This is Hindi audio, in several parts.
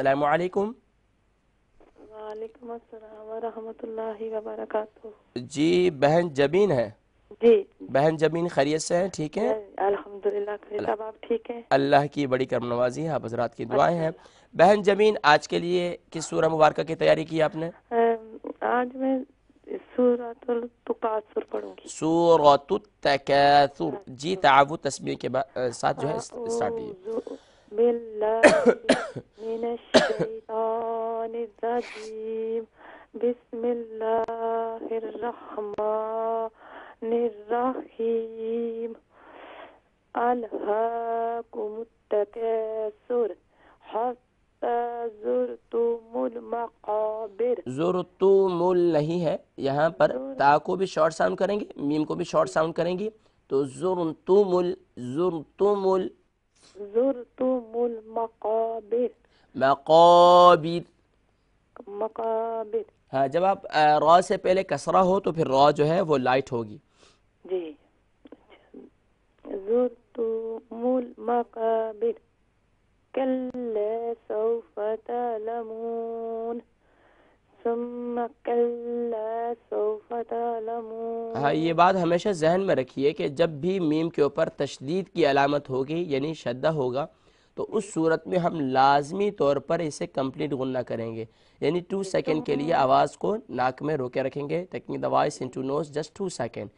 अस्सलाम वालेकुम जी बहन जमीन है जी बहन जमीन खैरियत से है ठीक है अल्लाह की बड़ी करम नवाजी है आप हजरात की दुआएं हैं अच्छा। बहन जमीन आज के लिए किस सूरह मुबारक की तैयारी की आपने आज मैं सूरत जी हाँ। तावु तस्वीर के साथ जो है हाँ, स्टार्ट بالله من الشيطان الرجيم بسم الله الرحمن الرحيم ألهاكم التكاثر حتى زرتم المقابر زرتمل नहीं है यहाँ पर ता को भी शॉर्ट साउंड करेंगे मीम को भी शॉर्ट साउंड करेंगे तो जुर्तुमुल जुर्तुमुल زرتم المقابر مقابر मकाबिर हाँ जब आप रॉ से पहले कसरा हो तो फिर रॉ जो है वो लाइट होगी जी मकाबिर हाँ ये बात हमेशा जहन में रखिए कि जब भी मीम के ऊपर तशदीद की अलामत होगी यानी शद्दा होगा तो उस सूरत में हम लाजमी तौर पर इसे कंप्लीट गुन्ना करेंगे यानी टू सेकेंड के लिए आवाज़ को नाक में रोके रखेंगे into nose just two second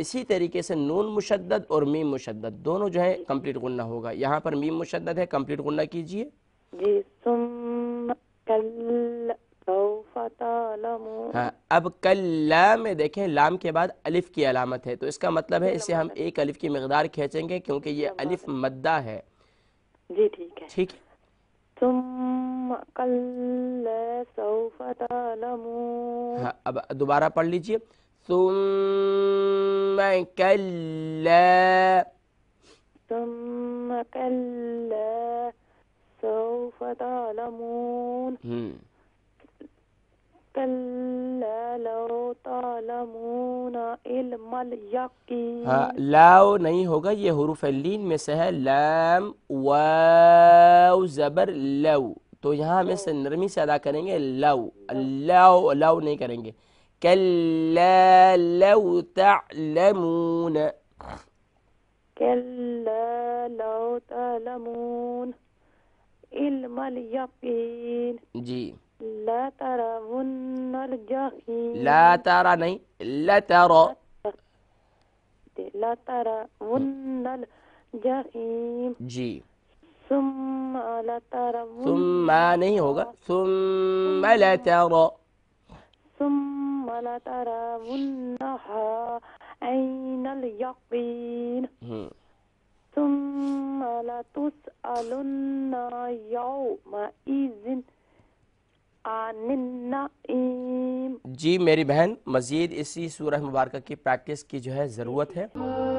इसी तरीके से नून मुशद्दद और मीम मुशद्दद दोनों जो है कंप्लीट गुन्ना होगा यहाँ पर मीम मुशद्दद है कंप्लीट गुन्ना कीजिए जी हाँ, अब कल्ला में देखें लाम के बाद अलिफ की अलामत है तो इसका मतलब है इसे हम एक अलिफ की मकदार खींचेंगे क्योंकि ये अलिफ मद्दा है जी ठीक है ठीक हाँ, अब दोबारा पढ़ लीजिए तुम कल्ला तुम कल्ला تَعْلَمُونَ كلا لو تعلمون علم اليقين हाँ लाओ नहीं होगा ये हरूफ लीन में से है लाम वाव जबर लव तो यहाँ हम इसे हाँ। नरमी से अदा करेंगे लव लव लव नहीं करेंगे كلا لو تعلمون كلا لو تعلمون اليقين جي لا ترون الجحيم لا ترى ني لا ترى لا ترون الجحيم جي ثم لا ترى ثم नहीं होगा ثم لا ترى ثم لا ترونها عين اليقين जी मेरी बहन मज़ीद इसी सूरह मुबारक की प्रैक्टिस की जो है ज़रूरत है